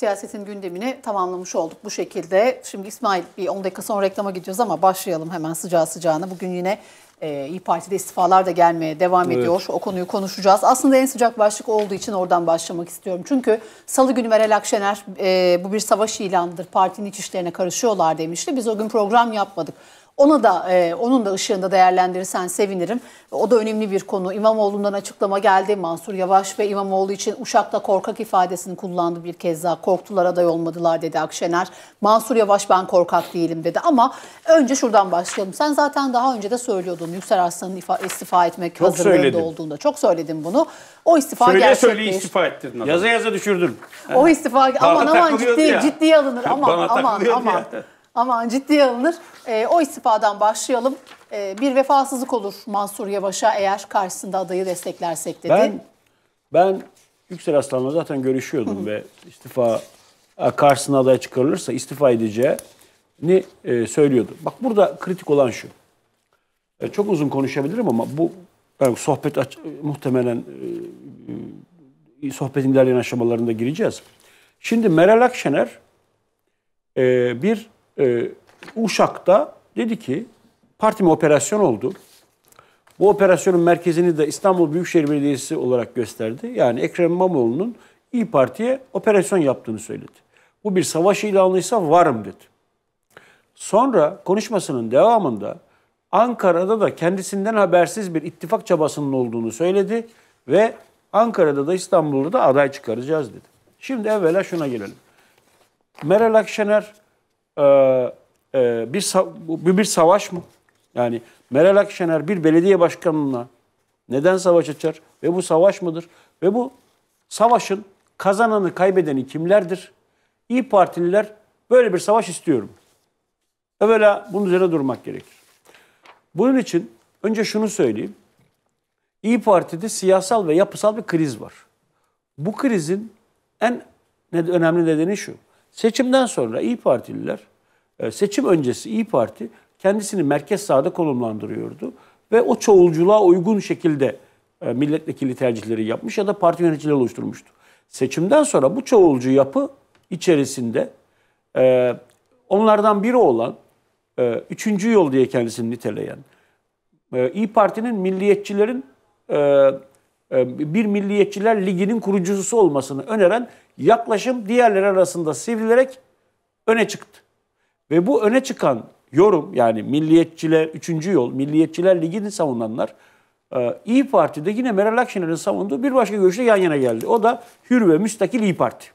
siyasetin gündemini tamamlamış olduk bu şekilde. Şimdi İsmail bir 10 dakika sonra reklama gideceğiz ama başlayalım hemen sıcağı sıcağına. Bugün yine e, İyi Parti'de istifalar da gelmeye devam ediyor. Evet. O konuyu konuşacağız. Aslında en sıcak başlık olduğu için oradan başlamak istiyorum. Çünkü Salı günü Meral Akşener e, bu bir savaş ilanıdır. Partinin iç işlerine karışıyorlar demişti. Biz o gün program yapmadık. Ona da e, onun da ışığında değerlendirirsen sevinirim. O da önemli bir konu. İmamoğlu'ndan açıklama geldi. Mansur Yavaş ve İmamoğlu için Uşak'ta korkak ifadesini kullandı bir kez daha. Korktular aday olmadılar dedi Akşener. Mansur Yavaş ben korkak değilim dedi. Ama önce şuradan başlayalım. Sen zaten daha önce de söylüyordun Yüksel Aslan'ın istifa etmek çok hazırlığında söyledim. olduğunda. Çok söyledim bunu. O istifa söyle, gerçekleşti. Söyle istifa ettirdin adamı. Yaza yaza düşürdüm. O istifa aman aman ciddi, ya. ciddiye alınır. Aman Bana aman aman. Ya. Aman ciddiye alınır. E, o istifadan başlayalım. E, bir vefasızlık olur Mansur Yavaş'a eğer karşısında adayı desteklersek dedi. Ben, ben Yüksel Aslan'la zaten görüşüyordum ve istifa e, karşısına aday çıkarılırsa istifa edeceğini e, söylüyordu. Bak burada kritik olan şu. E, çok uzun konuşabilirim ama bu yani sohbet aç, e, muhtemelen e, e, sohbetin ilerleyen aşamalarında gireceğiz. Şimdi Meral Akşener e, bir e, ee, Uşak'ta dedi ki partime operasyon oldu. Bu operasyonun merkezini de İstanbul Büyükşehir Belediyesi olarak gösterdi. Yani Ekrem İmamoğlu'nun İyi Parti'ye operasyon yaptığını söyledi. Bu bir savaş ilanıysa varım dedi. Sonra konuşmasının devamında Ankara'da da kendisinden habersiz bir ittifak çabasının olduğunu söyledi ve Ankara'da da İstanbul'da da aday çıkaracağız dedi. Şimdi evvela şuna gelelim. Meral Akşener ee, e, bir, bu bir savaş mı? Yani Meral Akşener bir belediye başkanına neden savaş açar ve bu savaş mıdır? Ve bu savaşın kazananı kaybedeni kimlerdir? İyi Partililer böyle bir savaş istiyorum. Evvela bunun üzerine durmak gerekir. Bunun için önce şunu söyleyeyim. İyi Parti'de siyasal ve yapısal bir kriz var. Bu krizin en önemli nedeni şu. Seçimden sonra İyi Partililer, e, seçim öncesi İyi Parti kendisini merkez sağda konumlandırıyordu ve o çoğulculuğa uygun şekilde e, milletvekili tercihleri yapmış ya da parti yöneticileri oluşturmuştu. Seçimden sonra bu çoğulcu yapı içerisinde e, onlardan biri olan üçüncü yol diye kendisini niteleyen İyi Parti'nin milliyetçilerin bir milliyetçiler liginin kurucusu olmasını öneren yaklaşım diğerleri arasında sivrilerek öne çıktı. Ve bu öne çıkan yorum yani milliyetçiler, üçüncü yol, milliyetçiler ligini savunanlar e, İyi Parti'de yine Meral Akşener'in savunduğu bir başka görüşle yan yana geldi. O da hür ve müstakil İyi Parti.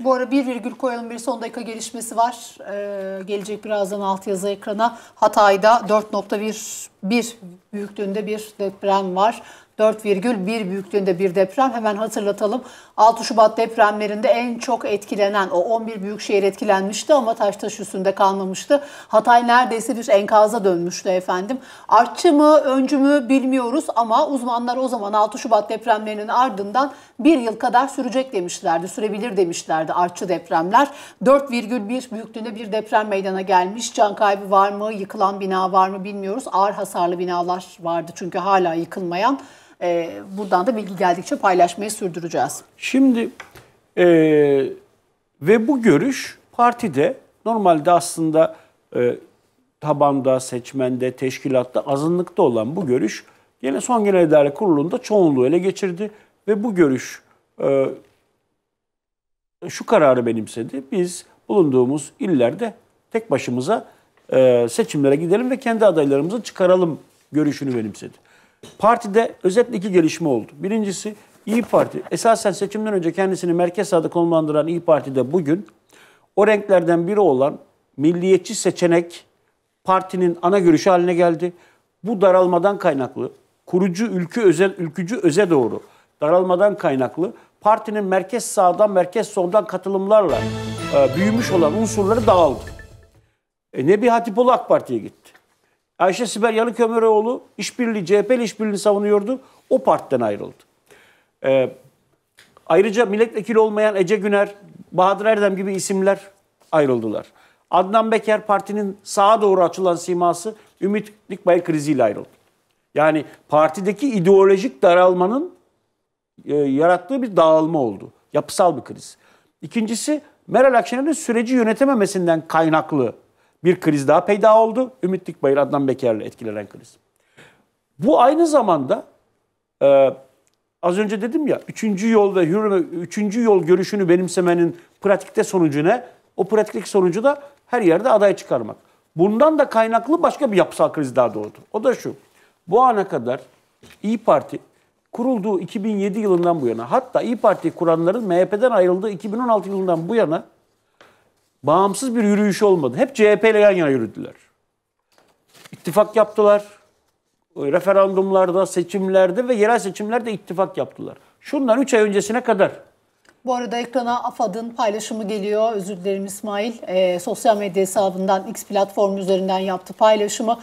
Bu ara bir virgül koyalım bir son dakika gelişmesi var. Ee, gelecek birazdan alt yazı ekrana. Hatay'da 4.1 bir büyüklüğünde bir deprem var. 4,1 büyüklüğünde bir deprem. Hemen hatırlatalım. 6 Şubat depremlerinde en çok etkilenen o 11 büyük şehir etkilenmişti ama taş taş üstünde kalmamıştı. Hatay neredeyse bir enkaza dönmüştü efendim. Artçı mı, öncü mü bilmiyoruz ama uzmanlar o zaman 6 Şubat depremlerinin ardından bir yıl kadar sürecek demişlerdi. Sürebilir demişlerdi artçı depremler. 4,1 büyüklüğünde bir deprem meydana gelmiş. Can kaybı var mı, yıkılan bina var mı bilmiyoruz. Ağır hasarlı binalar alanlar vardı çünkü hala yıkılmayan. E, buradan da bilgi geldikçe paylaşmayı sürdüreceğiz. Şimdi e, ve bu görüş partide normalde aslında e, tabanda, seçmende, teşkilatta, azınlıkta olan bu görüş yine son genel idare kurulunda çoğunluğu ele geçirdi ve bu görüş e, şu kararı benimsedi. Biz bulunduğumuz illerde tek başımıza e, seçimlere gidelim ve kendi adaylarımızı çıkaralım görüşünü benimsedi. Partide özetle iki gelişme oldu. Birincisi İyi Parti. Esasen seçimden önce kendisini merkez sağda konumlandıran İyi Parti'de bugün o renklerden biri olan milliyetçi seçenek partinin ana görüşü haline geldi. Bu daralmadan kaynaklı kurucu ülkü özel ülkücü öze doğru daralmadan kaynaklı partinin merkez sağdan merkez soldan katılımlarla e, büyümüş olan unsurları dağıldı. E, bir Hatipoğlu AK Parti'ye gitti. Ayşe Sibel Yanıkömüroğlu işbirliği, CHP'li işbirliğini savunuyordu. O partiden ayrıldı. Ee, ayrıca milletvekili olmayan Ece Güner, Bahadır Erdem gibi isimler ayrıldılar. Adnan Beker partinin sağa doğru açılan siması Ümit Dikbay kriziyle ayrıldı. Yani partideki ideolojik daralmanın e, yarattığı bir dağılma oldu. Yapısal bir kriz. İkincisi Meral Akşener'in süreci yönetememesinden kaynaklı bir kriz daha peyda oldu. Ümit bayır Adnan Beker'le etkilenen kriz. Bu aynı zamanda e, az önce dedim ya, üçüncü yol ve hürme, üçüncü yol görüşünü benimsemenin pratikte sonucu ne? O pratikteki sonucu da her yerde aday çıkarmak. Bundan da kaynaklı başka bir yapısal kriz daha doğdu. O da şu, bu ana kadar İyi Parti kurulduğu 2007 yılından bu yana hatta İyi Parti kuranların MHP'den ayrıldığı 2016 yılından bu yana bağımsız bir yürüyüş olmadı. Hep CHP ile yan yana yürüdüler. İttifak yaptılar. Referandumlarda, seçimlerde ve yerel seçimlerde ittifak yaptılar. Şundan 3 ay öncesine kadar bu arada ekrana AFAD'ın paylaşımı geliyor. Özür dilerim İsmail. E, sosyal medya hesabından X platformu üzerinden yaptı paylaşımı.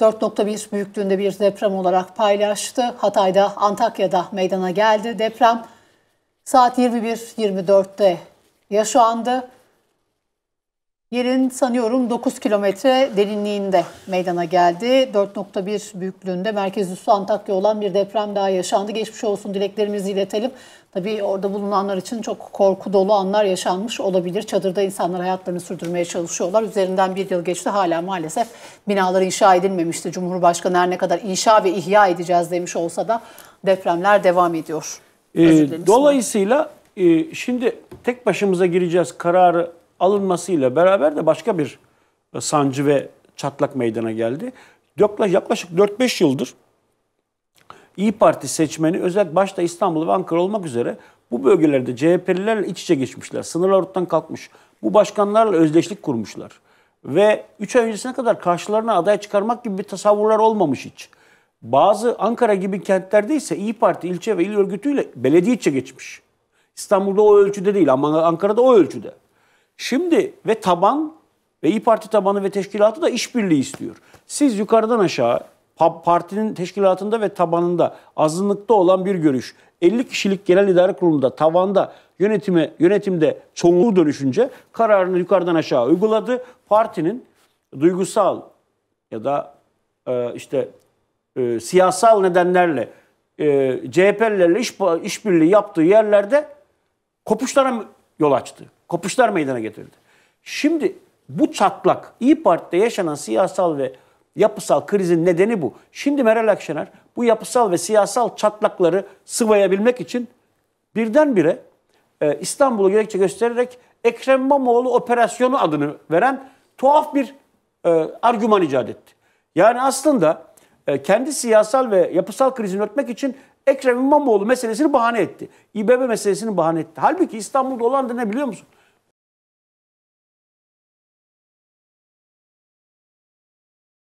4.1 büyüklüğünde bir deprem olarak paylaştı. Hatay'da, Antakya'da meydana geldi deprem. Saat 21.24'te yaşandı. Yerin sanıyorum 9 kilometre derinliğinde meydana geldi. 4.1 büyüklüğünde merkez üssü Antakya olan bir deprem daha yaşandı. Geçmiş olsun dileklerimizi iletelim. Tabii orada bulunanlar için çok korku dolu anlar yaşanmış olabilir. Çadırda insanlar hayatlarını sürdürmeye çalışıyorlar. Üzerinden bir yıl geçti hala maalesef binalar inşa edilmemişti. Cumhurbaşkanı her ne kadar inşa ve ihya edeceğiz demiş olsa da depremler devam ediyor. Ee, dolayısıyla e, şimdi tek başımıza gireceğiz kararı alınmasıyla beraber de başka bir e, sancı ve çatlak meydana geldi. Yaklaşık 4-5 yıldır İyi Parti seçmeni özellikle başta İstanbul ve Ankara olmak üzere bu bölgelerde CHP'lilerle iç içe geçmişler. Sınırlar ortadan kalkmış. Bu başkanlarla özdeşlik kurmuşlar. Ve 3 ay öncesine kadar karşılarına aday çıkarmak gibi bir tasavvurlar olmamış hiç. Bazı Ankara gibi kentlerde ise İyi Parti ilçe ve il örgütüyle belediye içe geçmiş. İstanbul'da o ölçüde değil ama Ankara'da o ölçüde. Şimdi ve taban ve İyi Parti tabanı ve teşkilatı da işbirliği istiyor. Siz yukarıdan aşağı partinin teşkilatında ve tabanında azınlıkta olan bir görüş 50 kişilik genel idare kurulunda tavanda yönetime yönetimde çoğunluğu dönüşünce kararını yukarıdan aşağı uyguladı. Partinin duygusal ya da e, işte e, siyasal nedenlerle e, CHP'lilerle iş, işbirliği yaptığı yerlerde kopuşlara yol açtı. Kopuşlar meydana getirdi. Şimdi bu çatlak İyi Parti'de yaşanan siyasal ve yapısal krizin nedeni bu. Şimdi Meral Akşener bu yapısal ve siyasal çatlakları sıvayabilmek için birdenbire e, İstanbul'u gerekçe göstererek Ekrem İmamoğlu operasyonu adını veren tuhaf bir e, argüman icat etti. Yani aslında e, kendi siyasal ve yapısal krizini örtmek için Ekrem İmamoğlu meselesini bahane etti. İBB meselesini bahane etti. Halbuki İstanbul'da olan da ne biliyor musun?